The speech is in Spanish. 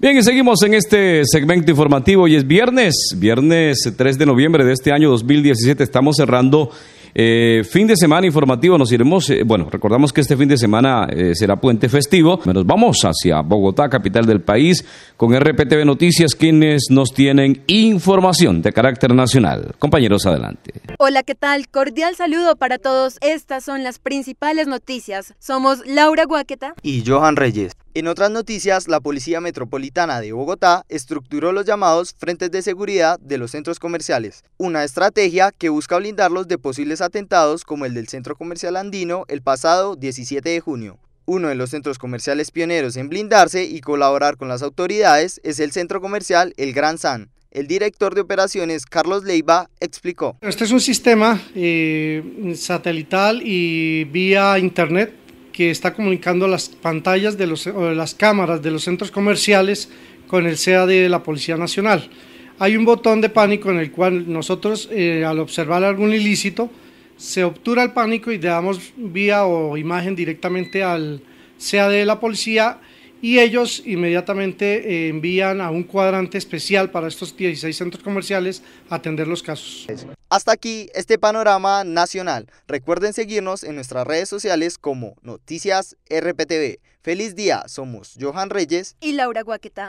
Bien, y seguimos en este segmento informativo y es viernes, viernes 3 de noviembre de este año 2017. Estamos cerrando eh, fin de semana informativo. Nos iremos, eh, bueno, recordamos que este fin de semana eh, será puente festivo. Nos vamos hacia Bogotá, capital del país, con RPTV Noticias, quienes nos tienen información de carácter nacional. Compañeros, adelante. Hola, ¿qué tal? Cordial saludo para todos. Estas son las principales noticias. Somos Laura Guaqueta y Johan Reyes. En otras noticias, la Policía Metropolitana de Bogotá estructuró los llamados frentes de seguridad de los centros comerciales, una estrategia que busca blindarlos de posibles atentados como el del centro comercial andino el pasado 17 de junio. Uno de los centros comerciales pioneros en blindarse y colaborar con las autoridades es el centro comercial El Gran San, el director de operaciones, Carlos Leiva, explicó. Este es un sistema eh, satelital y vía Internet que está comunicando las pantallas de los, o las cámaras de los centros comerciales con el CAD de la Policía Nacional. Hay un botón de pánico en el cual nosotros, eh, al observar algún ilícito, se obtura el pánico y le damos vía o imagen directamente al CAD de la Policía y ellos inmediatamente eh, envían a un cuadrante especial para estos 16 centros comerciales a atender los casos. Hasta aquí este panorama nacional. Recuerden seguirnos en nuestras redes sociales como Noticias RPTV. Feliz día, somos Johan Reyes y Laura Guaqueta.